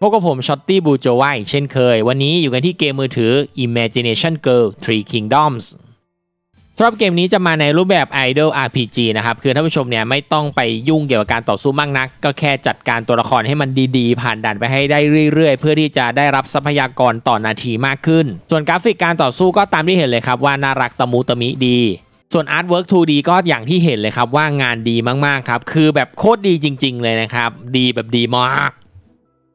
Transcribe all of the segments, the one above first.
พบกับผมช็อตตี้บูโจไวเช่นเคย วันนี้อยู่กันที่เกมมือถือ Imagination Girl Three Kingdoms สำหรับเกมนี้จะมาในรูปแบบ Idol RPG นะครับ คือท่านผู้ชมเนี่ยไม่ต้องไปยุ่งเกี่ยวกับการต่อสู้มากนัก ก็แค่จัดการตัวละครให้มันดีๆ ผ่านด่านไปให้ได้เรื่อยๆ เพื่อที่จะได้รับทรัพยากรต่อนาทีมากขึ้น ส่วนกราฟิกการต่อสู้ก็ตามที่เห็นเลยครับว่าน่ารักตะมูตะมิดี ส่วนอาร์ตเวิร์ก 2D ก็อย่างที่เห็นเลยครับว่างานดีมาก ๆครับคือแบบโคตรดีจริง ๆ เลยนะครับดีแบบดีมาก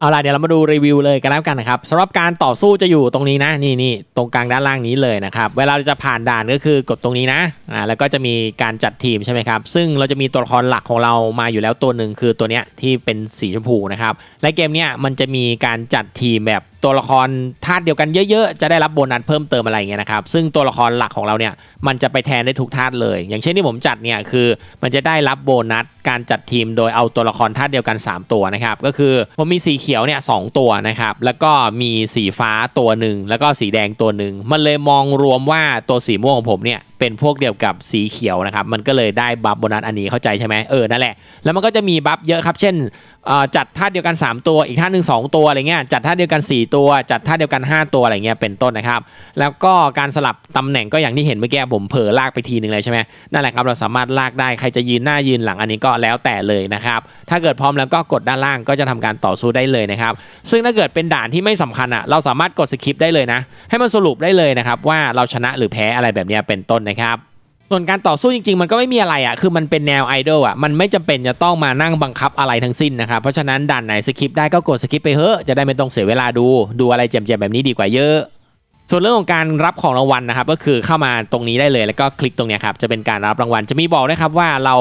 เอาล่ะเดี๋ยวเรามาดูรีวิวเลยกันแล้วกันนะครับสำหรับการต่อสู้จะอยู่ตรงนี้นะนี่นี่ตรงกลางด้านล่างนี้เลยนะครับเวลาเราจะผ่านด่านก็คือกดตรงนี้นะอ่าแล้วก็จะมีการจัดทีมใช่ไหมครับซึ่งเราจะมีตัวละครหลักของเรามาอยู่แล้วตัวหนึ่งคือตัวเนี้ยที่เป็นสีชมพูนะครับและเกมเนี้ยมันจะมีการจัดทีมแบบตัวละครธาตุเดียวกันเยอะๆ จะได้รับโบนัสเพิ่มเติมอะไรเงี้ยนะครับ ซึ่งตัวละครหลักของเราเนี่ย มันจะไปแทนได้ทุกธาตุเลย อย่างเช่นที่ผมจัดเนี่ย คือ มันจะได้รับโบนัส การจัดทีมโดยเอาตัวละครธาตุเดียวกัน 3 ตัวนะครับ ก็คือผมมีสีเขียวเนี่ยสตัวนะครับ แล้วก็มีสีฟ้าตัวหนึ่งแล้วก็สีแดงตัวหนึ่ง มันเลยมองรวมว่าตัวสีม่วงของผมเนี่ยเป็นพวกเดียวกับสีเขียวนะครับ มันก็เลยได้บัฟโบนัสอันนี้เข้าใจใช่ไหมเออนั่นแหละแล้วมันก็จะมีบัฟเยอะครับ เช่นจัดท่าเดียวกัน 3 ตัวอีกท่าหนึ่ง2ตัวอะไรเงี้ยจัดท่าเดียวกัน 4 ตัว จัดท่าเดียวกัน 5 ตัวอะไรเงี้ยเป็นต้นนะครับ แล้วก็การสลับตำแหน่งก็อย่างที่เห็นเมื่อกี้ผมเผลอลากไปทีนึงเลยใช่ไหมนั่นแหละครับเราสามารถลากได้ใครจะยืนหน้ายืนหลังอันนี้ก็แล้วแต่เลยนะครับถ้าเกิดพร้อมแล้วก็กดด้านล่างก็จะทำการต่อสู้ได้เลยนะครับซึ่งถ้าเกิดเป็นด่านที่ไม่สำคัญอ่ะเราสามารถกดสคิป ได้เลยนะ ให้มันสรุปได้เลยนะครับว่าเราชนะหรือแพ้อะไรแบบนี้เป็นต้นะครับส่วนการต่อสู้จริงๆมันก็ไม่มีอะไรอะ่ะ คือมันเป็นแนวไอดอลอ่ะ มันไม่จำเป็นจะต้องมานั่งบังคับอะไรทั้งสิ้นนะครับ เพราะฉะนั้นดันไหนสคิปได้ก็กดสคิปไปเถอะจะได้ไม่ต้องเสียเวลาดู ดูอะไรเจ็มๆแบบนี้ดีกว่าเยอะส่วนเรื่องของการรับของรางวัลนะครับก็คือเข้ามาตรงนี้ได้เลยแล้วก็คลิกตรงนี้ครับจะเป็นการรับรางวัล จะมีบอกนะครับว่าเรา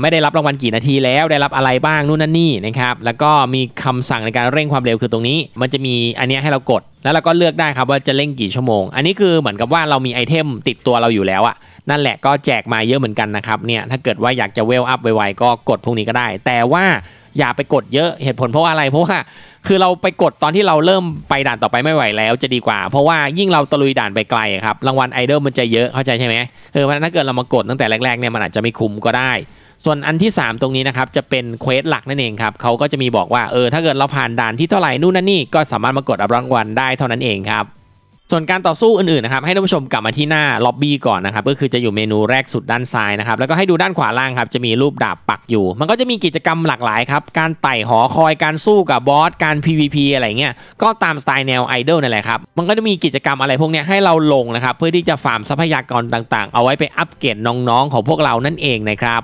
ไม่ได้รับรางวัลกี่นาทีแล้วได้รับอะไรบ้างนู่นนั่นนี่นะครับแล้วก็มีคำสั่งในการเร่งความเร็วคือตรงนี้ มันจะมีอันนี้ให้เรากดแล้วเราก็เลือกได้ครับว่าจะเร่งกี่ชั่วโมงอันนี้คือเหมือนกับว่าเรามีไอเทมติดตัวเราอยู่แล้วอะนั่นแหละ ก็แจกมาเยอะเหมือนกันนะครับเนี่ยถ้าเกิดว่าอยากจะเวลอัพไวๆก็กดพวกนี้ก็ได้ แต่ว่าอย่าไปกดเยอะเหตุผลเพราะอะไรเพราะว่าคือเราไปกดตอนที่เราเริ่มไปด่านต่อไปไม่ไหวแล้วจะดีกว่า เพราะว่ายิ่งเราตะลุยด่านไปไกลครับรางวัลไอดอลมันจะเยอะเข้าใจใช่ไหมเออถ้าเกิดเรามากดตั้งแต่แรกๆเนี่ยมันอาจจะไม่คุ้มก็ได้ ส่วนอันที่ 3 ตรงนี้นะครับจะเป็นเควสหลักนั่นเองครับเขาก็จะมีบอกว่าเออถ้าเกิดเราผ่านด่านที่เท่าไหร่นู่นนั่นนี่ก็สามารถมากดอับรางวัลได้เท่านั้นเองครับส่วนการต่อสู้อื่นๆนะครับให้ท่านผู้ชมกลับมาที่หน้าล็อบบี้ก่อนนะครับก็คือจะอยู่เมนูแรกสุดด้านซ้ายนะครับแล้วก็ให้ดูด้านขวาล่างครับจะมีรูปดาบปักอยู่ มันก็จะมีกิจกรรมหลากหลายครับการไต่หอคอยการสู้กับบอสการ PVP อะไรเงี้ยก็ตามสไตล์แนวไอดอลนั่นแหละครับมันก็จะมีกิจกรรมอะไรพวกนี้ให้เราลงนะครับเพื่อที่จะฟาร์มทรัพยากรต่างๆ เอาไว้ไปอัปเกรดน้องๆของพวกเรานั่นเองนะครับ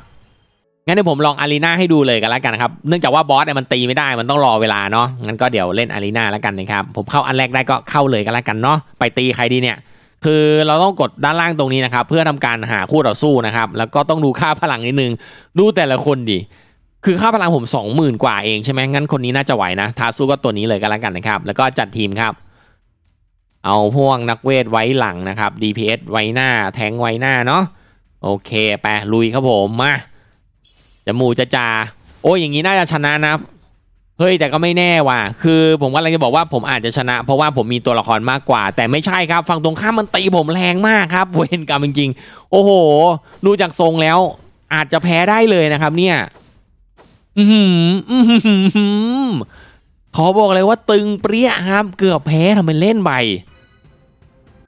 งั้นเดี๋ยวผมลองอารีนาให้ดูเลยกันแล้วกันครับ เนื่องจากว่าบอสเนี่ยมันตีไม่ได้มันต้องรอเวลาเนาะ งั้นก็เดี๋ยวเล่นอารีนาแล้วกันนะครับ ผมเข้าอันแรกได้ก็เข้าเลยกันแล้วกันเนาะ ไปตีใครดีเนี่ย คือเราต้องกดด้านล่างตรงนี้นะครับ เพื่อทำการหาคู่ต่อสู้นะครับ แล้วก็ต้องดูค่าพลังนิดนึง ดูแต่ละคนดิคือค่าพลังผม 20,000 กว่าเองใช่ไหมงั้น คนนี้น่าจะไหวนะทาสู้ก็ตัวนี้เลยกันแล้วกันนะครับ แล้วก็จัดทีมครับ เอาพวกนักเวทไว้หลังนะครับ DPS ไว้หน้า แทงไว้หน้าเนาะโอเคไปลุยครับผมมาจะหมู่จะจา โอ้ยอย่างนี้น่าจะชนะนะเฮ้ยแต่ก็ไม่แน่ว่ะคือ ผมว่าเราจะบอกว่าผมอาจจะชนะ เพราะว่าผมมีตัวละครมากกว่า แต่ไม่ใช่ครับฝั่งตรงข้ามมันตีผมแรงมากครับเวนกรรมจริงๆโอ้โหดูจากทรงแล้ว อาจจะแพ้ได้เลยนะครับ เนี่ย อืมขอบอกเลยว่าตึงเปรี้ยครับเกือบแพ้ทำเป็นเล่นไป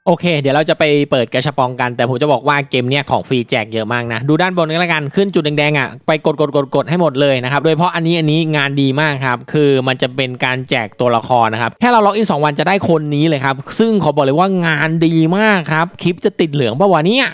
โอเคเดี๋ยวเราจะไปเปิดกระชัปองกันแต่ผมจะบอกว่าเกมเนี้ยของฟรีแจกเยอะมากนะดูด้านบนนันละกันขึ้นจุดแดงๆอ่ะไปกดกดกดกดให้หมดเลยนะครับโดยเฉพาะอันนี้อันนี้งานดีมากครับ คือมันจะเป็นการแจกตัวละครนะครับแค่เราล็อกอิน2วันจะได้คนนี้เลยครับซึ่งขอบอกเลยว่างานดีมากครับคลิปจะติดเหลืองปะวะเนี้ย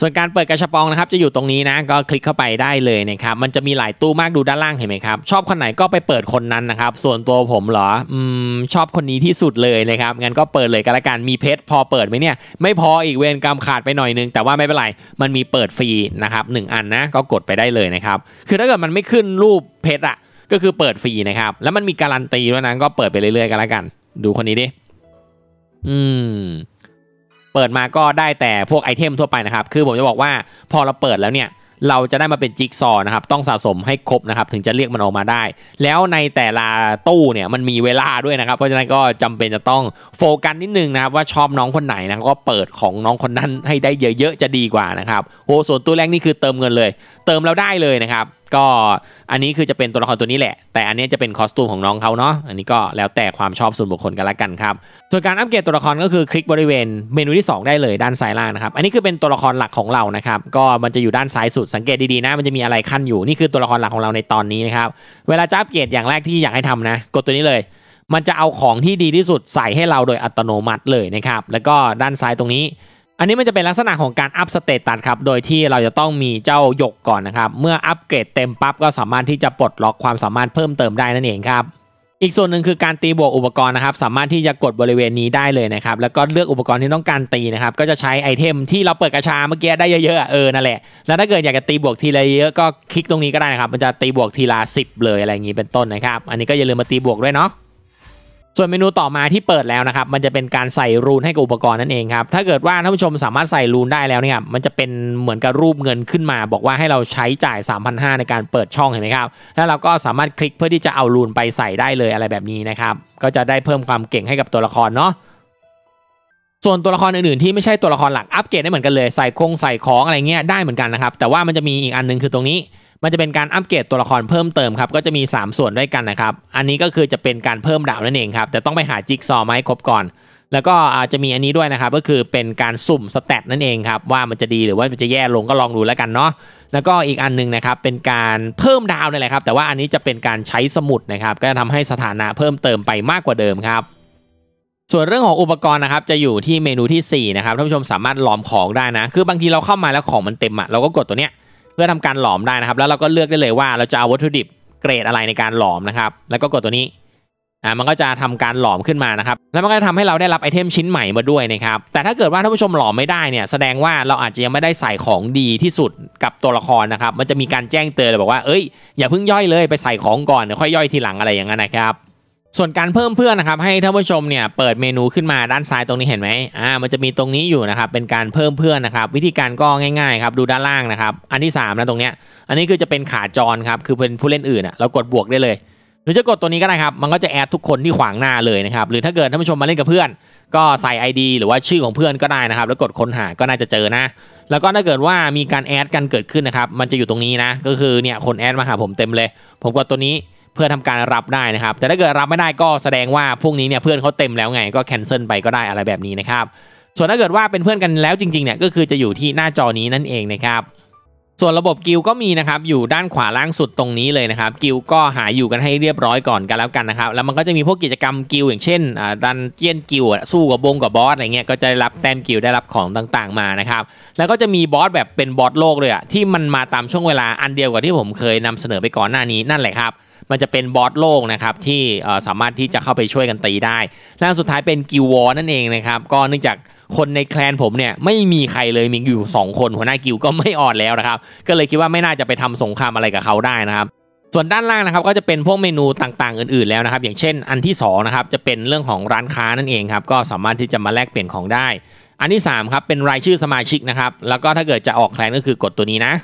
ส่วนการเปิดกระชับปองนะครับ จะอยู่ตรงนี้นะ ก็คลิกเข้าไปได้เลยนะครับมันจะมีหลายตู้มากดูด้านล่างเห็นไหมครับชอบคนไหนก็ไปเปิดคนนั้นนะครับ ส่วนตัวผมเหรออืมชอบคนนี้ที่สุดเลยนะครับงั้นก็เปิดเลยก็แล้วกัน มีเพชรพอเปิดไหมเนี่ย ไม่พออีกเวรกรรมขาดไปหน่อยนึงแต่ว่าไม่เป็นไร มันมีเปิดฟรีนะครับหอันนะก็กดไปได้เลยนะครับ คือถ้าเกิดมันไม่ขึ้นรูปเพชรอะก็คือเปิดฟรีนะครับ แล้วมันมีการันตีด้วยนะก็เปิดไปเรื่อย ๆกันแล้วกัน ดูคนนี้ดิอืมเปิดมาก็ได้แต่พวกไอเทมทั่วไปนะครับ คือผมจะบอกว่าพอเราเปิดแล้วเนี่ยเราจะได้มาเป็นจิ๊กซอนะครับต้องสะสมให้ครบนะครับถึงจะเรียกมันออกมาได้ แล้วในแต่ละตู้เนี่ยมันมีเวลาด้วยนะครับเพราะฉะนั้นก็จำเป็นจะต้องโฟกัสนิดนึงนะว่าชอบน้องคนไหนนะก็เปิดของน้องคนนั้นให้ได้เยอะๆจะดีกว่านะครับโหส่วนตู้แรกนี่คือเติมเงินเลยเติมเราได้เลยนะครับก็อันนี้คือจะเป็นตัวละครตัวนี้แหละ แต่อันนี้จะเป็นคอสตูมของน้องเขาเนาะ อันนี้ก็แล้วแต่ความชอบส่วนบุคคลกันละกันครับส่วนการอัปเกรดตัวละครก็คือคลิกบริเวณเมนูที่ 2 ได้เลยด้านซ้ายล่างนะครับ อันนี้คือเป็นตัวละครหลักของเรานะครับ ก็มันจะอยู่ด้านซ้ายสุดสังเกตดีๆนะมันจะมีอะไรขั้นอยู่นี่คือตัวละครหลักของเราในตอนนี้นะครับเวลาจะอัปเกรดอย่างแรกที่อยากให้ทำนะ กดตัวนี้เลย มันจะเอาของที่ดีที่สุดใส่ให้เราโดยอัตโนมัติเลยนะครับ แล้วก็ด้านซ้ายตรงนี้อันนี้มันจะเป็นลักษณะของการอัพสเตตัสครับ โดยที่เราจะต้องมีเจ้าหยกก่อนนะครับ เมื่ออัปเกรดเต็มปั๊บก็สามารถที่จะปลดล็อกความสามารถเพิ่มเติมได้นั่นเองครับ อีกส่วนหนึ่งคือการตีบวกอุปกรณ์นะครับ สามารถที่จะกดบริเวณนี้ได้เลยนะครับ แล้วก็เลือกอุปกรณ์ที่ต้องการตีนะครับ ก็จะใช้ไอเทมที่เราเปิดกระชาเมื่อกี้ได้เยอะๆเออนั่นแหละ แล้วถ้าเกิดอยากจะตีบวกทีละเยอะก็คลิกตรงนี้ก็ได้นะครับ มันจะตีบวกทีละ10 เลยอะไรอย่างนี้เป็นต้นนะครับ อันนี้ก็อย่าลืมมาตีบวกด้วยเนาะส่วนเมนูต่อมาที่เปิดแล้วนะครับ มันจะเป็นการใส่รูนให้กับอุปกรณ์นั่นเองครับถ้าเกิดว่าท่านผู้ชมสามารถใส่รูนได้แล้วเนี่ยมันจะเป็นเหมือนกับรูปเงินขึ้นมา บอกว่าให้เราใช้จ่าย 3,500ในการเปิดช่องเห็นไหมครับแล้วเราก็สามารถคลิกเพื่อที่จะเอารูนไปใส่ได้เลยอะไรแบบนี้นะครับก็จะได้เพิ่มความเก่งให้กับตัวละครเนาะส่วนตัวละครอื่นๆที่ไม่ใช่ตัวละครหลักอัปเกรดได้เหมือนกันเลยใส่คงใส่ของอะไรเงี้ยได้เหมือนกันนะครับแต่ว่ามันจะมีอีกอันนึงคือตรงนี้มันจะเป็นการอัปเกรดตัวละครเพิ่มเติมครับ ก็จะมี 3 ส่วนด้วยกันนะครับ อันนี้ก็คือจะเป็นการเพิ่มดาวนั่นเองครับแต่ต้องไปหาจิ๊กซอม์ไม้ครบก่อน แล้วก็อาจจะมีอันนี้ด้วยนะครับก็คือเป็นการสุ่มสเตตนั่นเองครับว่ามันจะดีหรือว่ามันจะแย่ลงก็ลองดูแล้วกันเนาะแล้วก็อีกอันนึงนะครับเป็นการเพิ่มดาวนี่แหละครับแต่ว่าอันนี้จะเป็นการใช้สมุดนะครับก็จะทำให้สถานะเพิ่มเติมไปมากกว่าเดิมครับ ส่วนเรื่องของอุปกรณ์นะครับ จะอยู่ที่เมนูที่4นะครับท่านผู้ชมสามารถหลอมของได้นะคือบางทีเราเข้ามาแล้วของมันเต็มอะเราก็กดตัวเนี้ยพื่อทำการหลอมได้นะครับ แล้วเราก็เลือกได้เลยว่าเราจะเอาวัตถุดิบเกรดอะไรในการหลอมนะครับ แล้วก็กดตัวนี้ อ่า มันก็จะทำการหลอมขึ้นมานะครับ แล้วมันก็จะทำให้เราได้รับไอเทมชิ้นใหม่มาด้วยนะครับ แต่ถ้าเกิดว่าท่านผู้ชมหลอมไม่ได้เนี่ย แสดงว่าเราอาจจะยังไม่ได้ใส่ของดีที่สุดกับตัวละครนะครับ มันจะมีการแจ้งเตือนเลยบอกว่า เอ้ย อย่าเพิ่งย่อยเลย ไปใส่ของก่อน เดี๋ยวค่อยย่อยทีหลังอะไรอย่างเงี้ยนะครับส่วนการเพิ่มเพื่อนนะครับให้ท่านผู้ชมเนี่ยเปิดเมนูขึ้นมาด้านซ้ายตรงนี้เห็นไหมอ่ามันจะมีตรงนี้อยู่นะครับเป็นการเพิ่มเพื่อนนะครับ วิธีการก็ง่ายๆครับดูด้านล่างนะครับ อันที่3นะตรงเนี้ยอันนี้คือจะเป็นขาจรครับคือเป็นผู้เล่นอื่นอ่ะเรากดบวกได้เลยหรือจะกดตัวนี้ก็ได้ครับมันก็จะแอดทุกคนที่ขวางหน้าเลยนะครับหรือถ้าเกิดท่านผู้ชมมาเล่นกับเพื่อน ก็ใส่ ID หรือว่าชื่อของเพื่อนก็ได้นะครับ แล้วกดค้นหาก็น่าจะเจอนะแล้วก็ถ้าเกิดว่ามีการแอดกันเกิดขึ้นนะครับมันจะอยู่ตรงนี้นะ ก็คือเนี่ยคนแอดมาหาผมเต็มเลย ผมกดตัวนี้เพื่อทำการรับได้นะครับแต่ถ้าเกิดรับไม่ได้ก็แสดงว่าพวกนี้เนี่ยเพื่อนเขาเต็มแล้วไงก็แคนเซิลไปก็ได้อะไรแบบนี้นะครับส่วนถ้าเกิดว่าเป็นเพื่อนกันแล้วจริงๆเนี่ยก็คือจะอยู่ที่หน้าจอนี้นั่นเองนะครับ ส่วนระบบกิลก็มีนะครับอยู่ด้านขวาล่างสุดตรงนี้เลยนะครับกิลก็หาอยู่กันให้เรียบร้อยก่อนกันแล้วกันนะครับแล้วมันก็จะมีพวกกิจกรรมกิลอย่างเช่นดันเจียนกิลสู้กับบงกับบอสอะไรเงี้ยก็จะได้รับแต้มกิลได้รับของต่างๆมานะครับแล้วก็จะมีบอสแบบเป็นบอสโลกเลยอะที่มันมาตามช่วงเวลาอันเดียวกับที่ผมเคยนำเสนอไปก่อนหน้านี้นั่นแหละครับมันจะเป็นบอสโล่งนะครับที่สามารถที่จะเข้าไปช่วยกันตีได้ล่าสุดท้ายเป็นกิววอนั่นเองนะครับก็เนื่องจากคนในแคลนผมเนี่ยไม่มีใครเลยมีอยู่2คนหัวหน้ากิวก็ไม่อ่อนแล้วนะครับก็เลยคิดว่าไม่น่าจะไปทำสงครามอะไรกับเขาได้นะครับ ส่วนด้านล่างนะครับก็จะเป็นพวกเมนูต่างๆอื่นๆแล้วนะครับ อย่างเช่นอันที่ 2นะครับจะเป็นเรื่องของร้านค้านั่นเองครับก็สามารถที่จะมาแลกเปลี่ยนของได้ อันที่3ครับเป็นรายชื่อสมาชิกนะครับแล้วก็ถ้าเกิดจะออกแคลนก็คือกดตัวนี้นะ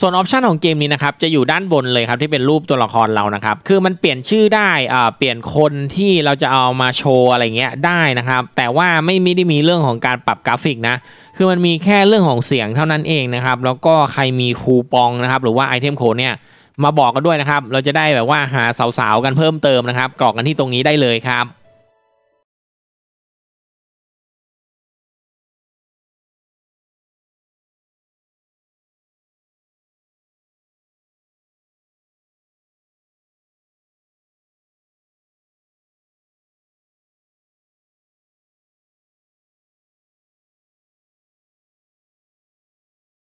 ส่วนออปชันของเกมนี้นะครับจะอยู่ด้านบนเลยครับที่เป็นรูปตัวละครเรานะครับคือมันเปลี่ยนชื่อได้อ่าเปลี่ยนคนที่เราจะเอามาโชว์อะไรเงี้ยได้นะครับแต่ว่าไม่ไม่ได้มีเรื่องของการปรับกราฟิกนะ คือมันมีแค่เรื่องของเสียงเท่านั้นเองนะครับแล้วก็ใครมีคูปองนะครับหรือว่าไอเทมโค้ดเนี่ยมาบอกกันด้วยนะครับเราจะได้แบบว่าหาสาวๆกันเพิ่มเติมนะครับ กรอกกันที่ตรงนี้ได้เลยครับ